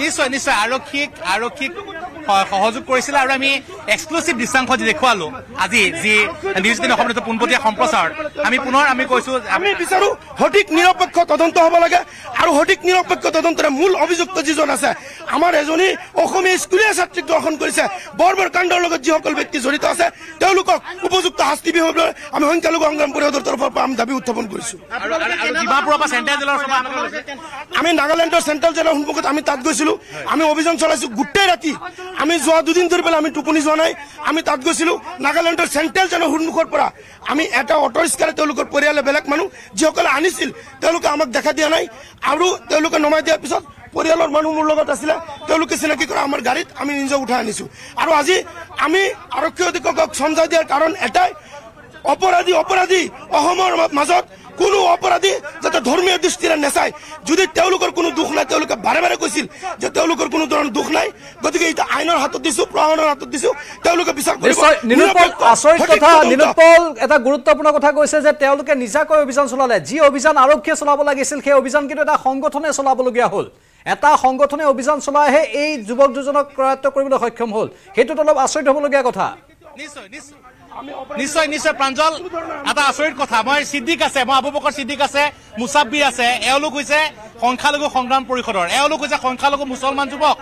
নিশ্চয় নিশ্চয় আৰক্ষীক আৰক্ষীক সহযোগ কৰিছিলে আৰু আমি এক্সক্লুচিভ দৃশ্যাংশ যি দেখুৱালো আজি যি নিউজ টিন অসম পোনপটীয়া সম্প্ৰচাৰ আমি পুনৰ আমি কৈছো আমি বিচাৰো সঠিক নিৰপেক্ষ তদন্ত হ'ব লাগে আৰু সঠিক নিৰপেক্ষ তদন্তৰে মূল অভিযুক্ত যিজন আছে আমাৰ এজনী অসমীয়া স্কুলীয়া ছাত্ৰীক দৰ্শন কৰিছে বৰবৰ কাণ্ডৰ লগত যিসকল ব্যক্তি জড়িত আছে তেওঁলোকক উপযুক্ত শাস্তি বিহাবলৈ আমি সংখ্যালঘু সংগ্ৰাম পৰিষদৰ তৰফৰ পৰা আমি দাবী উত্থাপন কৰিছো আমি নাগালেণ্ডৰ চেণ্ট্ৰেল জেলৰ সন্মুখত আমি তাত গৈছো গৈছিলোঁ আমি অভিযান চলাইছোঁ গোটেই ৰাতি আমি যোৱা দুদিন ধৰি পেলাই আমি টোপনি যোৱা নাই আমি তাত গৈছিলোঁ নাগালেণ্ডৰ চেণ্ট্ৰেল জেলৰ সন্মুখৰ পৰা আমি এটা অট' ৰিক্সাৰে তেওঁলোকৰ পৰিয়ালে বেলেগ মানুহ যিসকলে আনিছিল তেওঁলোকে আমাক দেখা দিয়া নাই আৰু তেওঁলোকে নমাই দিয়াৰ পিছত পৰিয়ালৰ মানুহ মোৰ লগত আছিলে তেওঁলোকে চিনাকি কৰা আমাৰ গাড়ীত আমি নিজে উঠাই আনিছোঁ আৰু আজি আমি আৰক্ষী অধীক্ষকক চমজাই দিয়াৰ কাৰণ এটাই অপৰাধী অপৰাধী অসমৰ মাজত কোনো অপৰাধী যাতে ধৰ্মীয় দৃষ্টিৰে নেচায় যদি কোনো দুখ নাই বাৰে বাৰে কৈছিল যে তেওঁলোকৰ কোনো ধৰণৰ দুখ নাই গতিকে এইটো আইনৰ হাতত দিছো প্ৰশাসনৰ হাতত দিছো তেওঁলোকে নীলোৎপল এটা গুৰুত্বপূৰ্ণ কথা কৈছে যে তেওঁলোকে নিজাকৈ অভিযান চলালে যি অভিযান আৰক্ষীয়ে চলাব লাগিছিল সেই অভিযান কিন্তু এটা সংগঠনে চলাবলগীয়া হ'ল এটা সংগঠনে অভিযান চলাইহে এই যুৱক দুজনক কৰায়ত্ব কৰিবলৈ সক্ষম হ'ল সেইটোত অলপ আচৰিত হ'বলগীয়া কথা নিশ্চয় নিশ্চয় নিশ্চয় নিশ্চয় প্ৰাঞ্জল এটা আচৰিত কথা মই সিদ্দিক আছে মই আবুবকৰ সিদ্দিক আছে মুছাব্বি আছে এওঁলোক হৈছে সংখ্যালঘু সংগ্ৰাম পৰিষদৰ এওঁলোক হৈছে সংখ্যালঘু মুছলমান যুৱক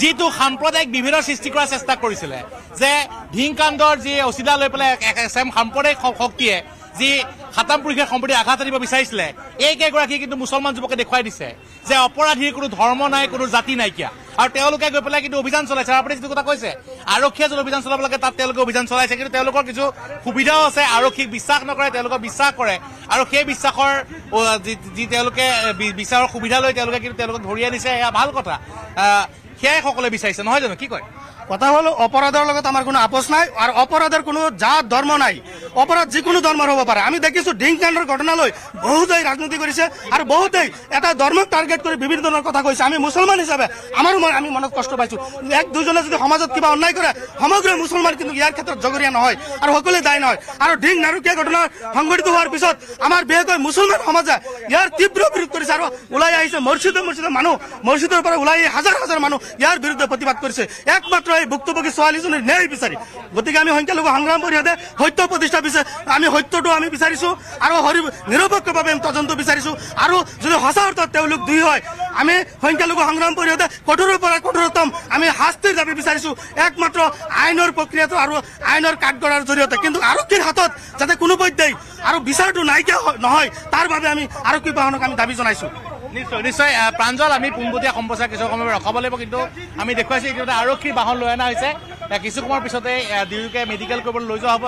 যিটো সাম্প্ৰদায়িক বিভেদৰ সৃষ্টি কৰাৰ চেষ্টা কৰিছিলে যে ধিংকাণ্ডৰ যি অচিদা লৈ পেলাই সাম্প্ৰদায়িক শক্তিয়ে যি খাতামপুৰীয়া সম্প্ৰতি আঘাত আনিব বিচাৰিছিলে এইকেইগৰাকীয়ে কিন্তু মুছলমান যুৱকে দেখুৱাই দিছে যে অপৰাধীৰ কোনো ধৰ্ম নাই কোনো জাতি নাইকিয়া আৰু তেওঁলোকে গৈ পেলাই কিন্তু অভিযান চলাইছে আপুনি যিটো কথা কৈছে আৰক্ষীয়ে যদি অভিযান চলাব লাগে তাত তেওঁলোকে অভিযান চলাইছে কিন্তু তেওঁলোকৰ কিছু সুবিধাও আছে আৰক্ষীক বিশ্বাস নকৰে তেওঁলোকক বিশ্বাস কৰে আৰু সেই বিশ্বাসৰ যি তেওঁলোকে বিচাৰৰ সুবিধা লৈ তেওঁলোকে কিন্তু তেওঁলোকক ধৰি আনিছে সেয়া ভাল কথা সেয়াই সকলোৱে বিচাৰিছে নহয় জানো কি কয় কথা হল লগত আমাৰ কোনো আপোচ নাই আৰু অপৰাধৰ কোনো যা ধৰ্ম নাই অপৰাধ যিকোনো ধৰ্মৰ হব পাৰে আমি দেখিছো ঢিংকাণ্ডেৰ ঘটনা লই বহুতেই ৰাজনীতি কৰিছে আৰু বহুতেই এটা ধৰ্মক টাৰ্গেট কৰি বিভিন্ন ধৰণৰ কথা কৈছে আমি মুছলমান হিচাপে আমার মনে আমি মনত কষ্ট পাইছো এক দুজনে যদি সমাজত কিবা অন্যায় কৰে সমগ্ৰ মুছলমান কিন্তু ইয়াৰ ক্ষেত্ৰত জগৰীয়া নহয় আৰু সকলোৱে দায় নহয় আৰু ঢিং নাৰকীয় ঘটনা সংঘটিত হোৱাৰ পিছত আমাৰ বিশেষকৈ মুছলমান সমাজে ইয়াৰ তীব্ৰ বিৰোধ কৰিছে আৰু ওলাই আহিছে মসজিদে মসজিদে মানুহ মসজিদেৰ পৰা ওলাই আহি হাজাৰ হাজাৰ মানুহ ইয়াৰ বিৰুদ্ধে প্ৰতিবাদ কৰিছে একমাত্ৰ এই ভুক্তভোগী ছোৱালীজনী ন্যায় বিচাৰি গতিকে আমি সংখ্যালঘু সংগ্ৰাম পৰিষদে সত্য প্ৰতিষ্ঠা বিচাৰি আমি সত্যটো আমি বিচাৰিছোঁ আৰু হৰি নিৰপেক্ষভাৱে আমি তদন্ত বিচাৰিছোঁ আৰু যদি সঁচা অৰ্থত তেওঁলোক দুই হয় আমি সংখ্যালঘু সংগ্ৰাম পৰিষদে কঠোৰৰ পৰা কঠোৰতম আমি শাস্তিৰ দাবী বিচাৰিছোঁ একমাত্ৰ আইনৰ প্ৰক্ৰিয়াটো আৰু আইনৰ কাঠগড়াৰ জৰিয়তে কিন্তু আৰক্ষীৰ হাতত যাতে কোনো পৰ্যায় আৰু বিচাৰটো নাইকিয়া নহয় তাৰ বাবে আমি আৰক্ষী বাহনক আমি দাবী জনাইছোঁ নিশ্চয় প্ৰাঞ্জল আমি পোনপটীয়া সম্প্ৰচাৰ কিছু সময় ৰখাব লাগিব কিন্তু আমি দেখুৱাইছোঁ ইতিমধ্যে আৰক্ষীৰ বাহন লৈ অনা হৈছে কিছু সময়ৰ পিছতে দুয়োকে মেডিকেল কৰিবলৈ লৈ যোৱা হ'ব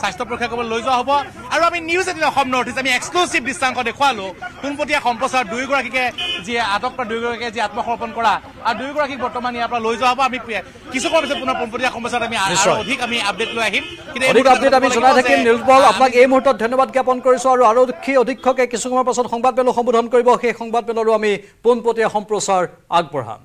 স্বাস্থ্য পৰীক্ষা কৰিবলৈ লৈ যোৱা হ'ব আৰু আমি news eighteen Assam north east আমি এক্সক্লুচিভ দৃষ্টাংক দেখুৱালোঁ পোনপটীয়া সম্প্ৰচাৰ দুয়োগৰাকীকে যি আটক কৰা দুয়োগৰাকীয়ে যি আত্মসমৰ্পণ কৰা আৰু দুয়োগৰাকীক বৰ্তমান ইয়াৰ পৰা লৈ যোৱা হ'ব আমি কিছু সময়ৰ পিছত পুনৰ পোনপটীয়া সম্প্ৰচাৰত আমি অধিক আমি আপডেট লৈ আহিম আপোনাক এই মুহূৰ্তত ধন্যবাদ জ্ঞাপন কৰিছো আৰু আৰক্ষী অধীক্ষকে কিছু সময়ৰ পাছত সংবাদ সংবাদমেলক সম্বোধন কৰিব সেই সংবাদ সংবাদমেলৰো আমি পোনপটীয়া সম্প্ৰচাৰ আগবঢ়াম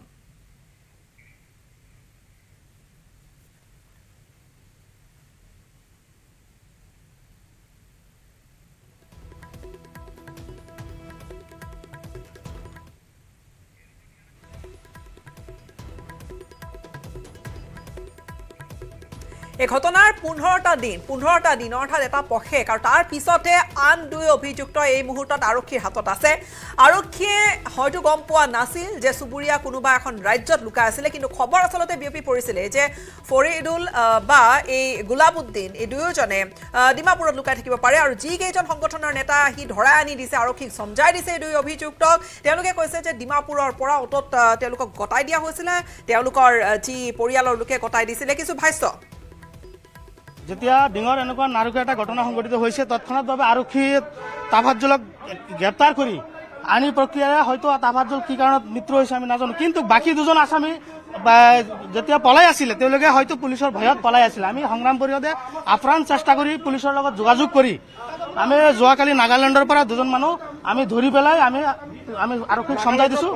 এই ঘটনাৰ পোন্ধৰটা দিন পোন্ধৰটা দিন অৰ্থাৎ এটা পষেক আৰু তাৰ পিছতে আন দুই অভিযুক্ত এই মুহূৰ্তত আৰক্ষীৰ হাতত আছে আৰক্ষীয়ে হয়তো গম পোৱা নাছিল যে চুবুৰীয়া কোনোবা এখন ৰাজ্যত লুকাই আছিলে কিন্তু খবৰ আচলতে বিয়পি পৰিছিলে যে ফৰিদুল বা এই গোলাবুদ্দিন এই দুয়োজনে ডিমাপুৰত লুকাই থাকিব পাৰে আৰু যিকেইজন সংগঠনৰ নেতা আহি ধৰাই আনি দিছে আৰক্ষীক চমজাই দিছে এই দুই অভিযুক্তক তেওঁলোকে কৈছে যে ডিমাপুৰৰ পৰা অ'টত তেওঁলোকক গতাই দিয়া হৈছিলে তেওঁলোকৰ যি পৰিয়ালৰ লোকে গতাই দিছিলে কিছু ভাষ্য যেতিয়া ডিঙৰ এনেকুৱা নাৰুকে এটা ঘটনা সংঘটিত হৈছে তৎক্ষণাত বাবে আৰক্ষীয়ে তাফাতজলক গ্ৰেপ্তাৰ কৰি আইনী প্ৰক্ৰিয়াৰে হয়তো তাফাতজল কি কাৰণত মৃত্যু হৈছে আমি নাজানো কিন্তু বাকী দুজন আছামী যেতিয়া পলাই আছিলে তেওঁলোকে হয়তো পুলিচৰ ভয়ত পলাই আছিলে আমি সংগ্ৰাম পৰিষদে আপ্ৰাণ চেষ্টা কৰি পুলিচৰ লগত যোগাযোগ কৰি আমি যোৱাকালি নাগালেণ্ডৰ পৰা দুজন মানুহ আমি ধৰি পেলাই আমি আমি আৰক্ষীক চমজাই দিছো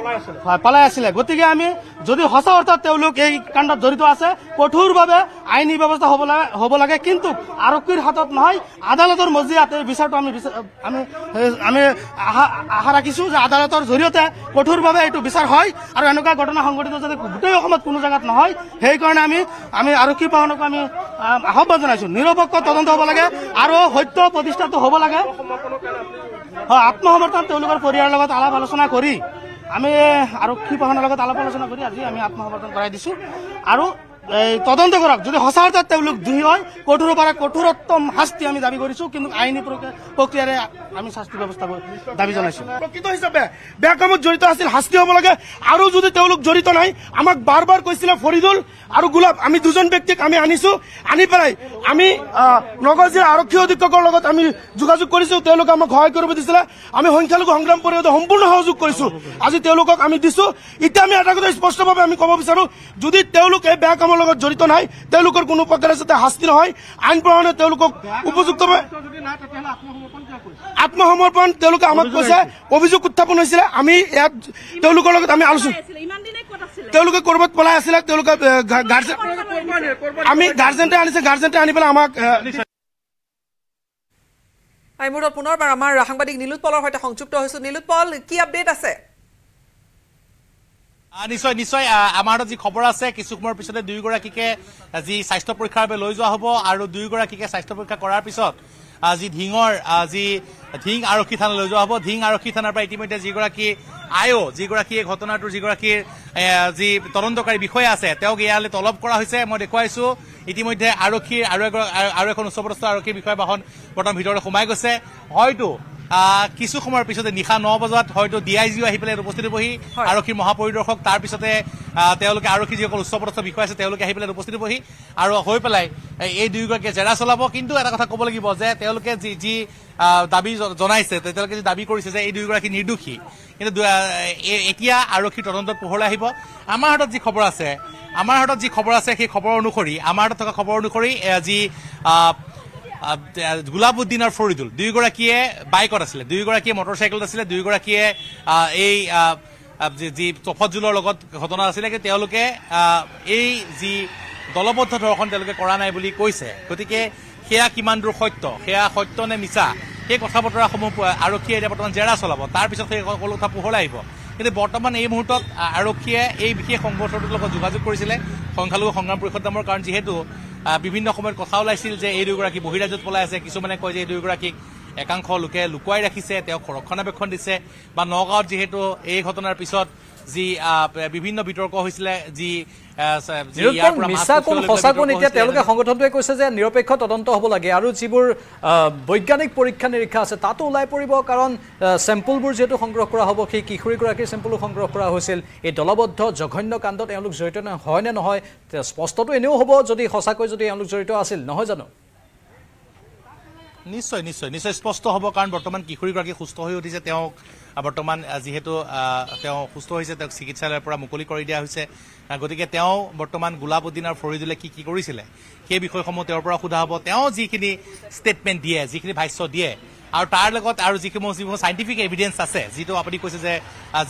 হয় পলাই আছিলে গতিকে আমি যদি সঁচা অৰ্থাৎ তেওঁলোক এই কাণ্ডত জড়িত আছে কঠোৰভাৱে আইনী ব্যৱস্থা হ'ব লাগে হ'ব লাগে কিন্তু আৰক্ষীৰ হাতত নহয় আদালতৰ মজিয়াত এই বিচাৰটো আমি আমি আমি আশা ৰাখিছো যে আদালতৰ জৰিয়তে কঠোৰভাৱে এইটো বিচাৰ হয় আৰু এনেকুৱা ঘটনা সংঘটিত যদি গোটেই অসমত কোনো জেগাত নহয় সেইকাৰণে আমি আমি আৰক্ষী প্ৰশাসনকো আমি আহ্বান জনাইছো নিৰপেক্ষ তদন্ত হ'ব লাগে আৰু সত্য প্ৰতিষ্ঠাটো হ'ব লাগে আত্মসমৰ্থন তেওঁলোকৰ পৰিয়ালৰ লগত আলাপ আলোচনা কৰি আমি আৰক্ষী প্ৰশাসনৰ লগত আলাপ আলোচনা কৰি আজি আমি আত্মসমৰ্থন কৰাই দিছোঁ আৰু তদন্ত কৰা যদি সঁচা তাতে লোক দুই হয় কঠোৰ পাড়া কঠোৰতম শাস্তি আমি দাবী কৰছো কিন্তু আইনী প্ৰক্ৰিয়াৰে আমি শাস্তি ব্যবস্থা দাবি জানাইছো প্ৰকৃত হিসাবে বেকামত জড়িত আছে শাস্তি হব লাগে আৰু যদি তেওঁলোক জড়িত নাই আমাক বাৰ বাৰ কৈছিলে ফৰিদুল আৰু গোলাপ আমি দুজন ব্যক্তিক আমি আনিছো আনি পেলাই আমি নগৰ জেলা আৰক্ষী অধীক্ষকৰ লগত আমি যোগাযোগ কৰিছো তেওঁলোকে আমাক সহায় কৰিব দিছিলে আমি সংখ্যালঘু সংগ্ৰাম পৰিষদে সম্পূৰ্ণ সহযোগ কৰিছো আজি তেওঁলোকক আমি দিছো এতিয়া আমি এটা কথা স্পষ্টভাৱে আমি কব বিচাৰো যদি তেওলোক এই কামত আন্দোলনেৰ লগত জড়িত নাই তেওঁলোকৰ কোনো প্ৰকাৰে যাতে শাস্তি নহয় আইন প্ৰহণে তেওঁলোকক উপযুক্তভাবে আত্মসমৰ্পণ তেওঁলোকে আমাক কৈছে অভিযোগ উত্থাপন হৈছিলে আমি ইয়াত তেওঁলোকৰ লগত আমি আলোচনা তেওঁলোকে ক'ৰবাত পলাই আছিলে তেওঁলোকে আমি গাৰ্জেণ্টে আনিছে গাৰ্জেণ্টে আনি পেলাই আমাক আমি পুনৰবাৰ আমাৰ সাংবাদিক নীলোৎপলৰ সৈতে সংযুক্ত হৈছোঁ নীলোৎপল কি আপডেট আছে নিশ্চয় নিশ্চয় আমাৰ যি খবৰ আছে কিছু সময়ৰ পিছতে দুয়োগৰাকীকে যি স্বাস্থ্য পৰীক্ষাৰ বাবে লৈ যোৱা হ'ব আৰু দুয়োগৰাকীকে স্বাস্থ্য পৰীক্ষা কৰাৰ পিছত যি ঢিঙৰ যি ঢিং আৰক্ষী থানা লৈ যোৱা হ'ব ঢিং আৰক্ষী থানাৰ পৰা ইতিমধ্যে যিগৰাকী আয়ো যিগৰাকী এই ঘটনাটোৰ যিগৰাকীৰ যি তদন্তকাৰী বিষয়া আছে তেওঁক ইয়ালৈ তলব কৰা হৈছে মই দেখুৱাইছো ইতিমধ্যে আৰক্ষীৰ আৰু এখন উচ্চপদস্থ আৰক্ষী বিষয়া বাহন বৰ্তমান ভিতৰলৈ সোমাই গৈছে হয়তো কিছু সময়ৰ পিছতে নিশা ন বজাত হয়তো ডি আই জিও আহি পেলাই উপস্থিত বহি আৰক্ষী মহাপৰিদৰ্শক তাৰপিছতে তেওঁলোকে আৰক্ষী যিসকল উচ্চপদস্থ বিষয় আছে তেওঁলোকে আহি পেলাই উপস্থিত বহি আৰু হৈ পেলাই এই দুয়োগৰাকীয়ে জেৰা চলাব কিন্তু এটা কথা ক'ব লাগিব যে তেওঁলোকে যি যি দাবী জনাইছে তেওঁলোকে যি দাবী কৰিছে যে এই দুয়োগৰাকী নিৰ্দোষী কিন্তু এতিয়া আৰক্ষীৰ তদন্তত পোহৰলৈ আহিব আমাৰ হাতত যি খবৰ আছে আমাৰ হাতত যি খবৰ আছে সেই খবৰ অনুসৰি আমাৰ হাতত থকা খবৰ অনুসৰি যি গুলাবুদ্দিন আৰু ফৰিদুল দুয়োগৰাকীয়ে বাইকত আছিলে দুয়োগৰাকীয়ে মটৰচাইকেলত আছিলে দুয়োগৰাকীয়ে এই যি তফজুলৰ লগত ঘটনা আছিলে কিন্তু তেওঁলোকে এই যি দলবদ্ধ ধৰ্ষণ তেওঁলোকে কৰা নাই বুলি কৈছে গতিকে সেয়া কিমান দূৰ সত্য সেয়া সত্য নে মিছা সেই কথা বতৰাসমূহ আৰক্ষীয়ে এতিয়া বৰ্তমান জেৰা চলাব তাৰপিছত সেই সকলো কথা পোহৰলৈ আহিব কিন্তু বৰ্তমান এই মুহূৰ্তত আৰক্ষীয়ে এই বিশেষ সংঘৰ্ষটোৰ লগত যোগাযোগ কৰিছিলে সংখ্যালঘু সংগ্ৰাম পৰিষদ নামৰ কাৰণ যিহেতু বিভিন্ন সময়ত কথা ওলাইছিল যে এই দুয়োগৰাকী বহিৰাজ্যত পলাই আছে কিছুমানে কয় যে এই দুয়োগৰাকীক একাংশ লোকে লুকুৱাই ৰাখিছে তেওঁক ৰক্ষণাবেক্ষণ দিছে বা নগাঁৱত যিহেতু এই ঘটনাৰ পিছত যি বিভিন্ন বিতৰ্ক হৈছিলে যি হ'ব লাগে আৰু যিবোৰ বৈজ্ঞানিক পৰীক্ষা নিৰীক্ষা আছে তাতো ওলাই পৰিব কাৰণ চেম্পুলবোৰ যিহেতু সংগ্ৰহ কৰা হ'ব সেই কিশোৰীগৰাকীৰ চেম্পুলো সংগ্ৰহ কৰা হৈছিল এই দলবদ্ধ জঘন্য কাণ্ডত এওঁলোক জড়িত হয়নে নহয় স্পষ্টটো এনেও হ'ব যদি সঁচাকৈ যদি এওঁলোক জড়িত আছিল নহয় জানো নিশ্চয় নিশ্চয় নিশ্চয় স্পষ্ট হ'ব কাৰণ বৰ্তমান কিশোৰীগৰাকী সুস্থ হৈ উঠিছে তেওঁক বৰ্তমান যিহেতু তেওঁ সুস্থ হৈছে তেওঁক চিকিৎসালয়ৰ পৰা মুকলি কৰি দিয়া হৈছে গতিকে তেওঁ বৰ্তমান গোলাপ উদ্দিন আৰু ফৰিদুলে কি কি কৰিছিলে সেই বিষয়সমূহ তেওঁৰ পৰা সোধা হ'ব তেওঁ যিখিনি ষ্টেটমেণ্ট দিয়ে যিখিনি ভাষ্য দিয়ে আৰু তাৰ লগত আৰু যিসমূহ যিসমূহ চাইণ্টিফিক এভিডেঞ্চ আছে যিটো আপুনি কৈছে যে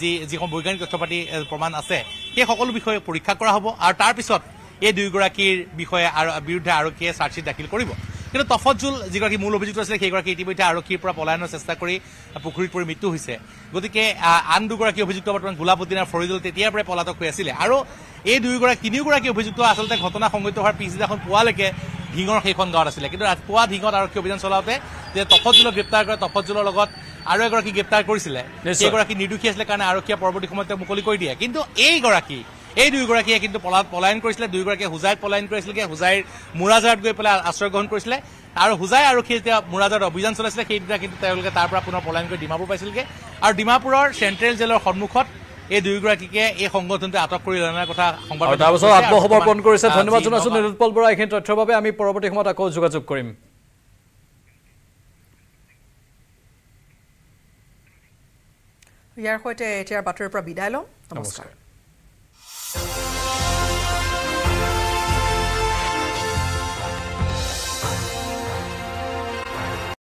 যি যিসমূহ বৈজ্ঞানিক তথ্য পাতি প্ৰমাণ আছে সেই সকলো বিষয়ে পৰীক্ষা কৰা হ'ব আৰু তাৰপিছত এই দুয়োগৰাকীৰ বিষয়ে আৰু বিৰুদ্ধে আৰক্ষীয়ে চাৰ্জশ্বীট দাখিল কৰিব কিন্তু তফজুল যিগৰাকী মূল অভিযুক্ত আছিলে সেইগৰাকী ইতিমধ্যে আৰক্ষীৰ পৰা পলায়নৰ চেষ্টা কৰি পুখুৰীত পৰি মৃত্যু হৈছে গতিকে আন দুগৰাকী অভিযুক্ত বৰ্তমান গোলাপুদ্দিন আৰু তেতিয়াৰ পৰাই পলাতক হৈ আছিলে আৰু এই দুয়োগৰাকী তিনিওগৰাকী অভিযুক্ত আচলতে ঘটনা সংঘটিত হোৱাৰ পিছদিনাখন পোৱালৈকে ঢিঙৰ সেইখন গাঁৱত আছিলে কিন্তু পুৱা ঢিঙত আৰক্ষী অভিযান চলাওঁতে যে তফজুলক গ্ৰেপ্তাৰ কৰে তফজুলৰ লগত আৰু এগৰাকী গ্ৰেপ্তাৰ কৰিছিলে সেইগৰাকী নিৰ্দোষী আছিলে কাৰণে আৰক্ষীয়ে পৰৱৰ্তী সময়ত তেওঁ মুকলি কৰি দিয়ে কিন্তু এইগৰাকী এই দুয়োগৰাকীয়ে কিন্তু পলায়ন কৰিছিলে দুয়োগৰাকীয়ে হুজাইত পলায়ন কৰিছিলগৈ হোজাইৰ মুৰাজাৰত গৈ পেলাই আশ্ৰয় গ্ৰহণ কৰিছিলে আৰু হুজাই আৰক্ষীয়ে যেতিয়া মুৰাজাৰত অভিযান চলাইছিলে সেই দুটা কিন্তু তেওঁলোকে তাৰ পৰা পুনৰ পলায়ন কৰি ডিমাপুৰ পাইছিলগৈ আৰু ডিমাপুৰৰ চেণ্ট্ৰেল জেলৰ সন্মুখত এই দুয়োগৰাকীকে এই সংগঠনটোৱে আটক কৰি অনাৰ কথা তাৰপিছত আত্মসমৰ্পণ কৰিছে ধন্যবাদ জনাইছো নিৰুৎপল বৰা এইখিনি তথ্যৰ বাবে আমি পৰৱৰ্তী সময়ত আকৌ যোগাযোগ কৰিম ইয়াৰ সৈতে এতিয়াৰ বাতৰিৰ পৰা বিদায় লওঁ Podcast.